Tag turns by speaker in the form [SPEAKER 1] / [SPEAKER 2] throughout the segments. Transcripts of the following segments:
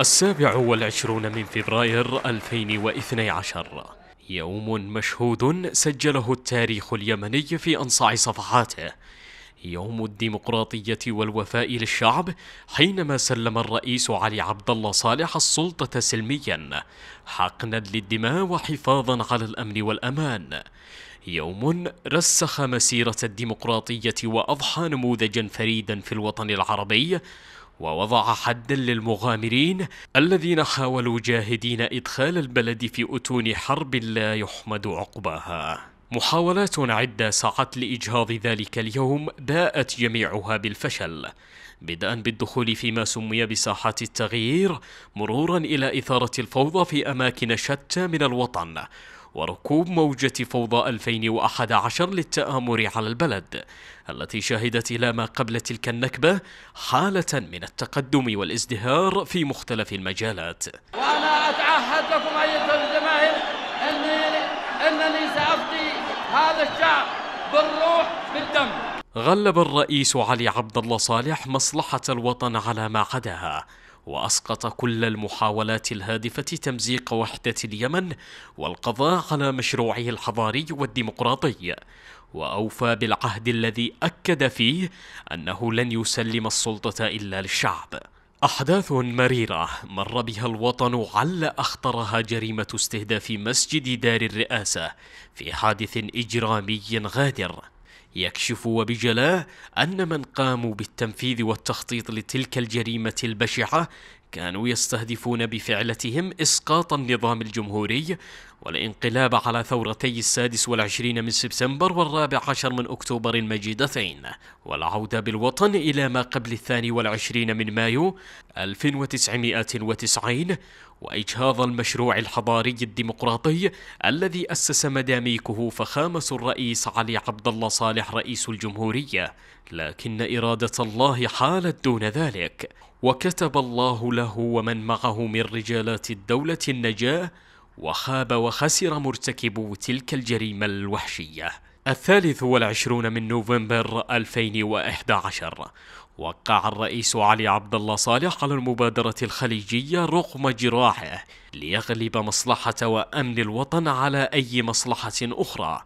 [SPEAKER 1] السابع والعشرون من فبراير 2012 يوم مشهود سجله التاريخ اليمني في أنصاع صفحاته يوم الديمقراطية والوفاء للشعب حينما سلم الرئيس علي عبد الله صالح السلطة سلميا حقنا للدماء وحفاظا على الأمن والأمان يوم رسخ مسيرة الديمقراطية وأضحى نموذجا فريدا في الوطن العربي ووضع حدا للمغامرين الذين حاولوا جاهدين إدخال البلد في أتون حرب لا يحمد عقباها محاولات عدة سعت لإجهاض ذلك اليوم باءت جميعها بالفشل بدءا بالدخول فيما سمي بساحة التغيير مرورا إلى إثارة الفوضى في أماكن شتى من الوطن وركوب موجة فوضى 2011 للتآمر على البلد التي شهدت إلى ما قبل تلك النكبة حالة من التقدم والازدهار في مختلف المجالات وأنا أتعهد لكم أيها الجماهير أنني, أنني سأفضي هذا الشعب بالروح بالدم غلب الرئيس علي عبد الله صالح مصلحة الوطن على ما عداها وأسقط كل المحاولات الهادفة تمزيق وحدة اليمن والقضاء على مشروعه الحضاري والديمقراطي وأوفى بالعهد الذي أكد فيه أنه لن يسلم السلطة إلا للشعب أحداث مريرة مر بها الوطن عل أخطرها جريمة استهداف مسجد دار الرئاسة في حادث إجرامي غادر يكشف وبجلاه ان من قاموا بالتنفيذ والتخطيط لتلك الجريمه البشعه كانوا يستهدفون بفعلتهم إسقاط النظام الجمهوري والانقلاب على ثورتي السادس والعشرين من سبتمبر والرابع عشر من أكتوبر المجيدتين والعودة بالوطن إلى ما قبل الثاني والعشرين من مايو 1990 وإجهاض المشروع الحضاري الديمقراطي الذي أسس مداميكه فخامة الرئيس علي عبد الله صالح رئيس الجمهورية لكن إرادة الله حالت دون ذلك وكتب الله له ومن معه من رجالات الدولة النجاة وخاب وخسر مرتكبو تلك الجريمة الوحشية الثالث والعشرون من نوفمبر 2011 وقع الرئيس علي عبد الله صالح على المبادرة الخليجية رغم جراحه ليغلب مصلحة وأمن الوطن على أي مصلحة أخرى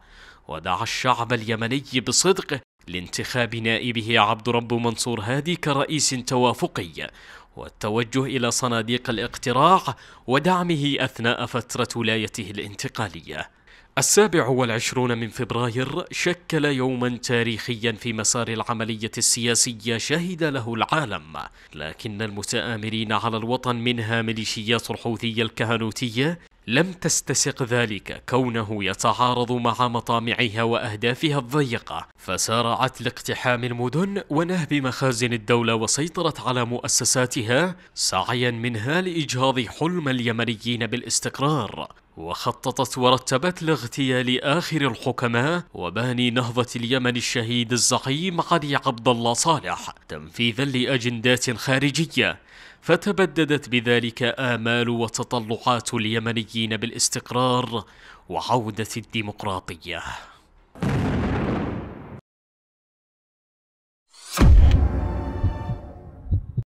[SPEAKER 1] ودعا الشعب اليمني بصدق لانتخاب نائبه عبد رب منصور هادي كرئيس توافقي والتوجه إلى صناديق الاقتراع ودعمه أثناء فترة ولايته الانتقالية السابع والعشرون من فبراير شكل يوما تاريخيا في مسار العملية السياسية شهد له العالم لكن المتآمرين على الوطن منها ميليشيات الحوثية الكهنوتية لم تستسق ذلك كونه يتعارض مع مطامعها واهدافها الضيقه فسارعت لاقتحام المدن ونهب مخازن الدوله وسيطرت على مؤسساتها سعيا منها لاجهاض حلم اليمنيين بالاستقرار وخططت ورتبت لاغتيال آخر الحكماء وباني نهضة اليمن الشهيد الزعيم علي عبد الله صالح تنفيذا لأجندات خارجية فتبددت بذلك آمال وتطلعات اليمنيين بالاستقرار وعودة الديمقراطية